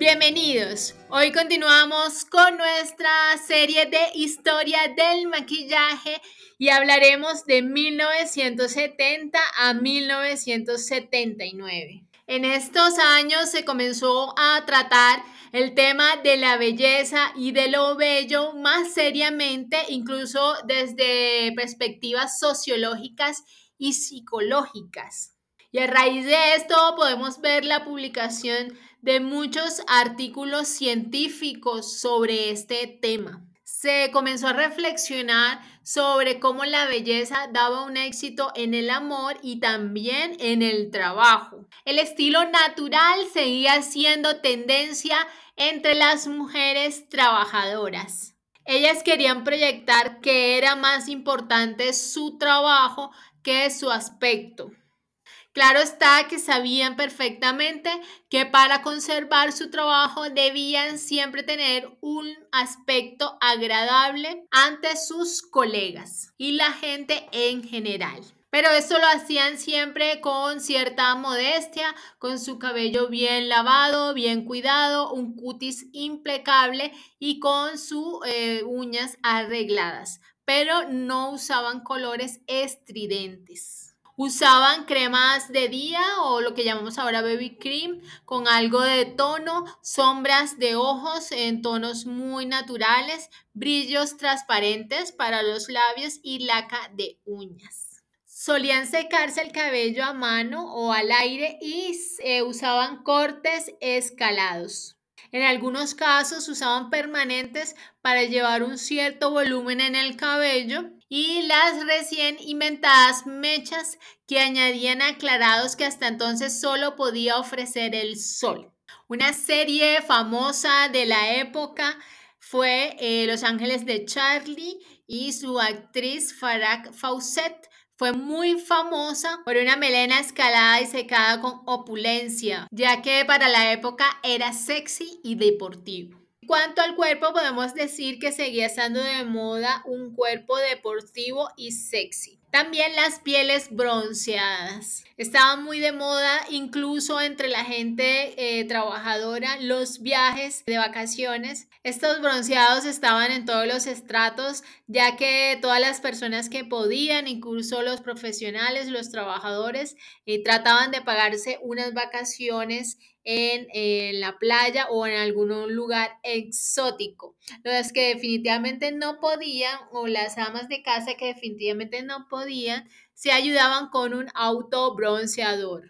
Bienvenidos. Hoy continuamos con nuestra serie de historia del maquillaje y hablaremos de 1970 a 1979. En estos años se comenzó a tratar el tema de la belleza y de lo bello más seriamente, incluso desde perspectivas sociológicas y psicológicas. Y a raíz de esto podemos ver la publicación de muchos artículos científicos sobre este tema. Se comenzó a reflexionar sobre cómo la belleza daba un éxito en el amor y también en el trabajo. El estilo natural seguía siendo tendencia entre las mujeres trabajadoras. Ellas querían proyectar que era más importante su trabajo que su aspecto. Claro está que sabían perfectamente que para conservar su trabajo debían siempre tener un aspecto agradable ante sus colegas y la gente en general. Pero eso lo hacían siempre con cierta modestia, con su cabello bien lavado, bien cuidado, un cutis impecable y con sus eh, uñas arregladas. Pero no usaban colores estridentes. Usaban cremas de día o lo que llamamos ahora baby cream con algo de tono, sombras de ojos en tonos muy naturales, brillos transparentes para los labios y laca de uñas. Solían secarse el cabello a mano o al aire y usaban cortes escalados. En algunos casos usaban permanentes para llevar un cierto volumen en el cabello y las recién inventadas mechas que añadían aclarados que hasta entonces solo podía ofrecer el sol. Una serie famosa de la época fue eh, Los Ángeles de Charlie y su actriz Farah Fawcett fue muy famosa por una melena escalada y secada con opulencia, ya que para la época era sexy y deportivo. En cuanto al cuerpo, podemos decir que seguía estando de moda un cuerpo deportivo y sexy. También las pieles bronceadas. Estaban muy de moda incluso entre la gente eh, trabajadora, los viajes de vacaciones. Estos bronceados estaban en todos los estratos, ya que todas las personas que podían, incluso los profesionales, los trabajadores, eh, trataban de pagarse unas vacaciones en, la playa o en algún lugar exótico. Las que definitivamente no podían o las amas de casa que definitivamente no podían se ayudaban con un autobronceador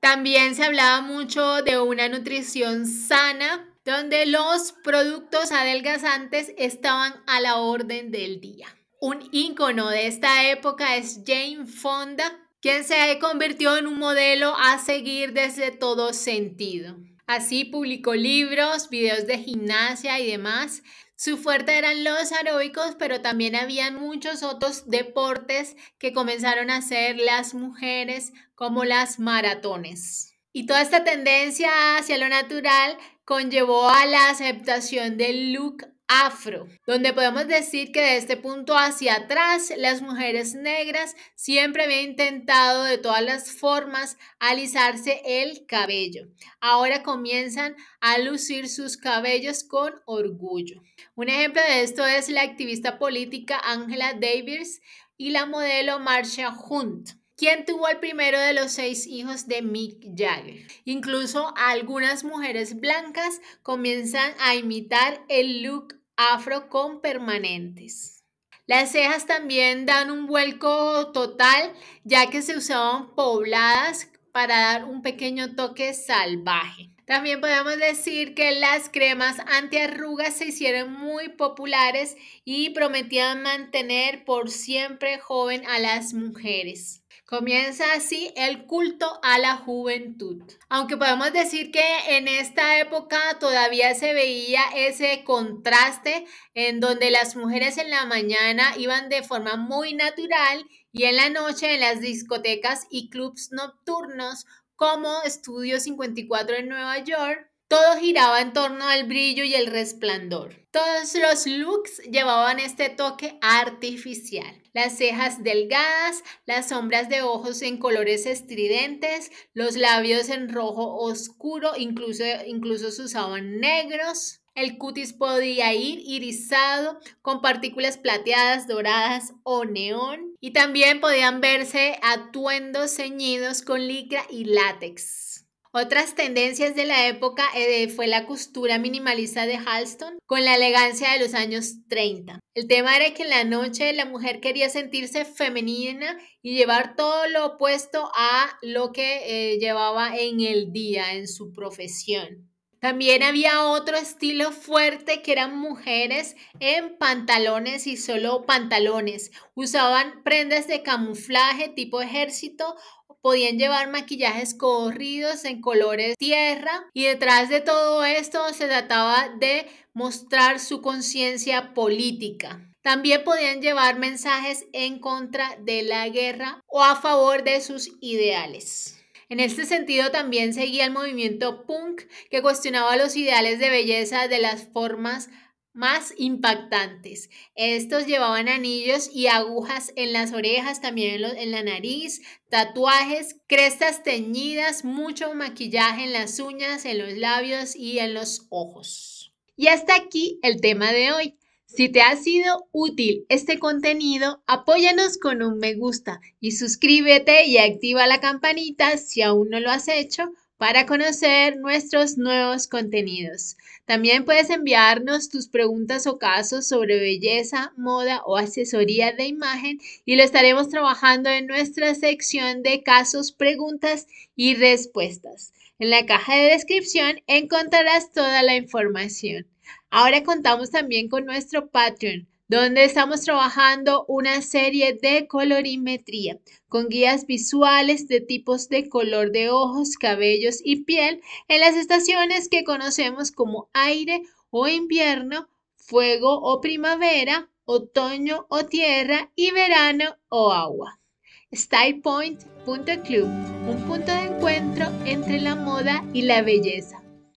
También se hablaba mucho de una nutrición sana donde los productos adelgazantes estaban a la orden del día. Un ícono de esta época es Jane Fonda, quien se convirtió en un modelo a seguir desde todo sentido. Así publicó libros, videos de gimnasia y demás. Su fuerte eran los aeróbicos, pero también habían muchos otros deportes que comenzaron a hacer las mujeres, como las maratones. Y toda esta tendencia hacia lo natural conllevó a la aceptación del look afro, donde podemos decir que de este punto hacia atrás las mujeres negras siempre habían intentado de todas las formas alisarse el cabello. Ahora comienzan a lucir sus cabellos con orgullo. Un ejemplo de esto es la activista política Angela Davis y la modelo Marcia Hunt quien tuvo el primero de los seis hijos de Mick Jagger. Incluso algunas mujeres blancas comienzan a imitar el look afro con permanentes. Las cejas también dan un vuelco total, ya que se usaban pobladas para dar un pequeño toque salvaje. También podemos decir que las cremas antiarrugas se hicieron muy populares y prometían mantener por siempre joven a las mujeres. Comienza así el culto a la juventud. Aunque podemos decir que en esta época todavía se veía ese contraste en donde las mujeres en la mañana iban de forma muy natural y en la noche en las discotecas y clubs nocturnos como Estudio 54 en Nueva York todo giraba en torno al brillo y el resplandor. Todos los looks llevaban este toque artificial. Las cejas delgadas, las sombras de ojos en colores estridentes, los labios en rojo oscuro, incluso, incluso se usaban negros. El cutis podía ir irisado con partículas plateadas, doradas o neón. Y también podían verse atuendos ceñidos con licra y látex. Otras tendencias de la época eh, fue la costura minimalista de Halston con la elegancia de los años 30. El tema era que en la noche la mujer quería sentirse femenina y llevar todo lo opuesto a lo que eh, llevaba en el día, en su profesión. También había otro estilo fuerte que eran mujeres en pantalones y solo pantalones. Usaban prendas de camuflaje tipo ejército podían llevar maquillajes corridos en colores tierra y detrás de todo esto se trataba de mostrar su conciencia política. También podían llevar mensajes en contra de la guerra o a favor de sus ideales. En este sentido también seguía el movimiento punk que cuestionaba los ideales de belleza de las formas más impactantes. Estos llevaban anillos y agujas en las orejas, también en, la nariz, tatuajes, crestas teñidas, mucho maquillaje en las uñas, en los labios y en los ojos. Y hasta aquí el tema de hoy. Si te ha sido útil este contenido, apóyanos con un me gusta y suscríbete y activa la campanita si aún no lo has hecho para conocer nuestros nuevos contenidos. También puedes enviarnos tus preguntas o casos sobre belleza, moda o asesoría de imagen y lo estaremos trabajando en nuestra sección de casos, preguntas y respuestas. En la caja de descripción encontrarás toda la información. Ahora contamos también con nuestro Patreon donde estamos trabajando una serie de colorimetría con guías visuales de tipos de color de ojos, cabellos y piel en las estaciones que conocemos como aire o invierno, fuego o primavera, otoño o tierra y verano o agua. StylePoint.club, un punto de encuentro entre la moda y la belleza.